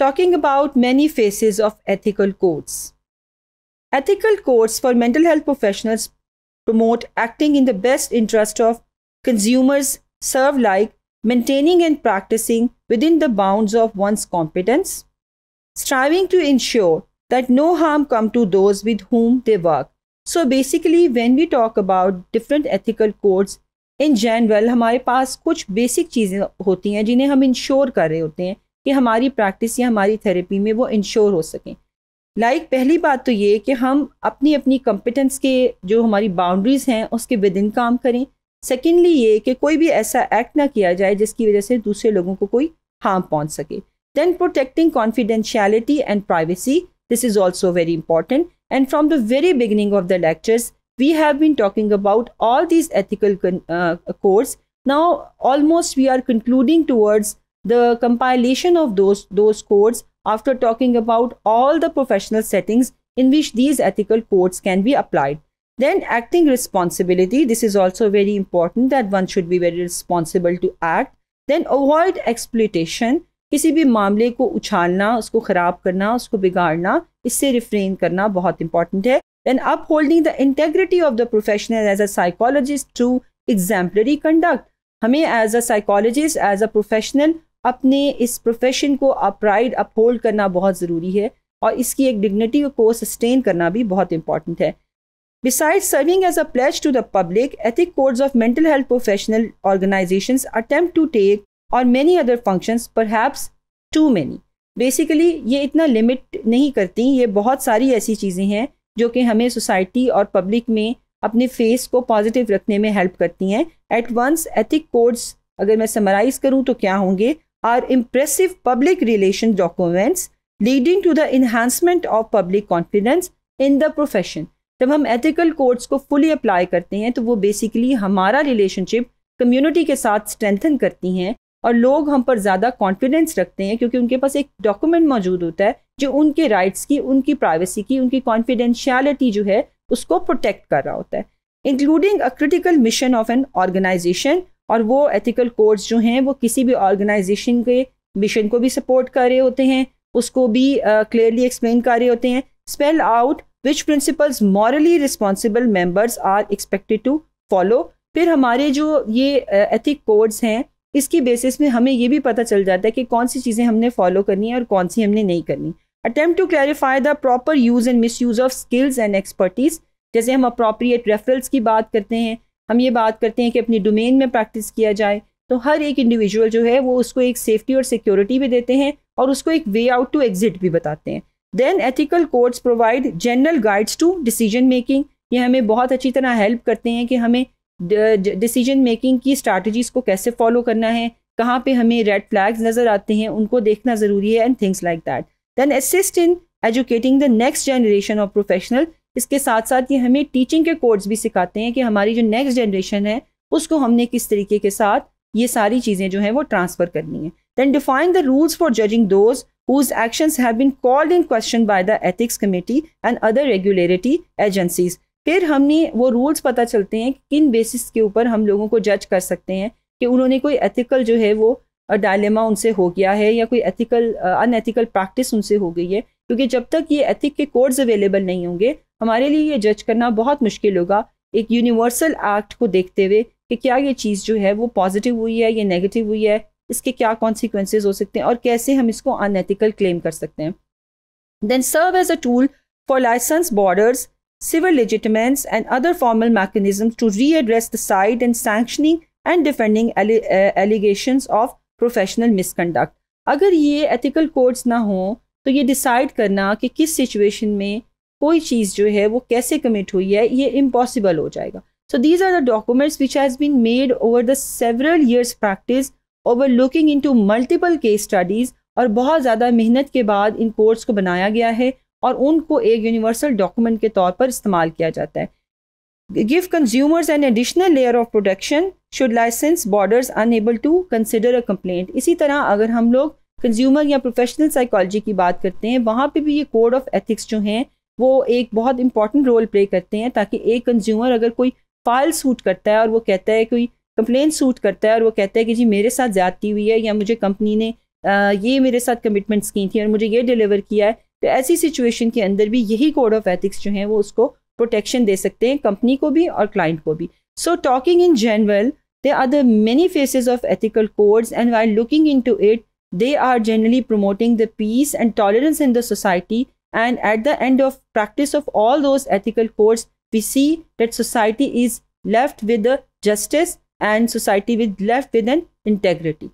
talking about many faces of ethical codes. Ethical codes for mental health professionals promote acting in the best interest of consumers, serve like maintaining and practicing within the bounds of one's competence, striving to ensure that no harm come to those with whom they work. So basically, when we talk about different ethical codes, in general, हमारे पास कुछ basic चीज़ें होती हैं जिन्हें हम ensure कर रहे होते हैं कि हमारी प्रैक्टिस या हमारी थेरेपी में वो इंश्योर हो सकें लाइक like, पहली बात तो ये कि हम अपनी अपनी कॉम्पिटेंस के जो हमारी बाउंड्रीज़ हैं उसके विद इन काम करें सेकेंडली ये कि कोई भी ऐसा एक्ट ना किया जाए जिसकी वजह से दूसरे लोगों को कोई हार्म पहुंच सके then protecting confidentiality and privacy this is also very important and from the very beginning of the lectures we have been talking about all this ethical course now almost we are concluding towards the compilation of those, those codes after talking about all the professional settings in which these ethical codes can be applied. Then acting responsibility. This is also very important that one should be very responsible to act. Then avoid exploitation. किसी भी मामले को उछालना उसको ख़राब करना उसको बिगाड़ना इससे रिफ्रेन करना बहुत इंपॉर्टेंट है then upholding the integrity of the professional as a psychologist to exemplary conduct हमें as a psychologist as a professional अपने इस प्रोफेशन को अपराइड अपहोल्ड करना बहुत ज़रूरी है और इसकी एक डिग्निटी को सस्टेन करना भी बहुत इंपॉर्टेंट है beside serving as a pledge to the public ethic codes of mental health professional organizations attempt to take और मेनी अदर फंक्शंस पर टू many. बेसिकली ये इतना लिमिट नहीं करती ये बहुत सारी ऐसी चीज़ें हैं जो कि हमें सोसाइटी और पब्लिक में अपने फेस को पॉजिटिव रखने में हेल्प करती हैं एट वंस एथिक कोड्स अगर मैं समराइज़ करूँ तो क्या होंगे are impressive public relation documents leading to the enhancement of public confidence in the profession. जब हम ethical codes को fully apply करते हैं तो वो basically हमारा relationship community के साथ strengthen करती हैं और लोग हम पर ज़्यादा कॉन्फिडेंस रखते हैं क्योंकि उनके पास एक डॉक्यूमेंट मौजूद होता है जो उनके राइट्स की उनकी प्राइवेसी की उनकी कॉन्फिडेंशियलिटी जो है उसको प्रोटेक्ट कर रहा होता है including a critical mission of an organization और वो एथिकल कोड्स जो हैं वो किसी भी ऑर्गेनाइजेशन के मिशन को भी सपोर्ट कर रहे होते हैं उसको भी क्लियरली एक्सप्लेन कर रहे होते हैं spell out which principles morally responsible members are expected to follow फिर हमारे जो ये एथिक कोड्स हैं इसकी बेसिस में हमें ये भी पता चल जाता है कि कौन सी चीज़ें हमने फॉलो करनी है और कौन सी हमने नहीं करनी attempt to clarify the proper use and misuse of skills and expertise जैसे हम अप्रोप्रिएट रेफरल्स की बात करते हैं हम ये बात करते हैं कि अपनी डोमेन में प्रैक्टिस किया जाए तो हर एक इंडिविजुअल जो है वो उसको एक सेफ्टी और सिक्योरिटी भी देते हैं और उसको एक वे आउट टू एग्जिट भी बताते हैं then ethical codes provide general guides to decision making ये हमें बहुत अच्छी तरह हेल्प करते हैं कि हमें डिसीजन मेकिंग की स्ट्रैटेजीज को कैसे फॉलो करना है कहाँ पे हमें रेड फ्लैग्स नज़र आते हैं उनको देखना ज़रूरी है and things like that then assist in educating the next generation of professional इसके साथ साथ ये हमें टीचिंग के कोर्स भी सिखाते हैं कि हमारी जो नेक्स्ट जनरेशन है उसको हमने किस तरीके के साथ ये सारी चीज़ें जो हैं वो ट्रांसफ़र करनी है then define the rules for judging those whose action have been called in question by the ethics committee and other regulatory agencies फिर हमने वो रूल्स पता चलते हैं कि किन बेसिस के ऊपर हम लोगों को जज कर सकते हैं कि उन्होंने कोई एथिकल जो है वो डायलेमा उनसे हो गया है या कोई एथिकल अनएथिकल प्रैक्टिस उनसे हो गई है क्योंकि जब तक ये एथिक के कोड्स अवेलेबल नहीं होंगे हमारे लिए ये जज करना बहुत मुश्किल होगा एक यूनिवर्सल एक्ट को देखते हुए कि क्या ये चीज़ जो है वो पॉजिटिव हुई है या नेगेटिव हुई है इसके क्या कॉन्सिक्वेंस हो सकते हैं और कैसे हम इसको अनएथिकल क्लेम कर सकते हैं then serve as a tool for license boards civil litigants and other formal mechanism to redress the side and sanctioning and defending allegation of professional misconduct अगर ये एथिकल कोड्स ना हों तो ये decide करना कि किस सिचुएशन में कोई चीज़ जो है वो कैसे कमिट हुई है ये इम्पॉसिबल हो जाएगा so these are the documents which has been made over the several years practice over looking into multiple case studies और बहुत ज़्यादा मेहनत के बाद इन कोर्ट्स को बनाया गया है और उनको एक यूनिवर्सल डॉक्यूमेंट के तौर पर इस्तेमाल किया जाता है give consumers an additional layer of protection should license boards unable to consider a complaint इसी तरह अगर हम लोग कंज्यूमर या प्रोफेशनल साइकोलॉजी की बात करते हैं वहाँ पे भी ये कोड ऑफ एथिक्स जो हैं वो एक बहुत इंपॉर्टेंट रोल प्ले करते हैं ताकि एक कंज्यूमर अगर कोई फाइल सूट करता है और वो कहता है कोई कंप्लेन सूट करता है और वो कहता है कि जी मेरे साथ ज़्यादती हुई है या मुझे कंपनी ने ये मेरे साथ कमिटमेंट्स की थी और मुझे ये डिलीवर किया है तो ऐसी सिचुएशन के अंदर भी यही कोड ऑफ एथिक्स जो हैं वो उसको प्रोटेक्शन दे सकते हैं कंपनी को भी और क्लाइंट को भी so talking in general they are the many faces of ethical codes and why looking into it they are generally promoting the peace and tolerance in the society And at the end of practice of all those ethical codes, we see that society is left with a justice and society is left with an integrity.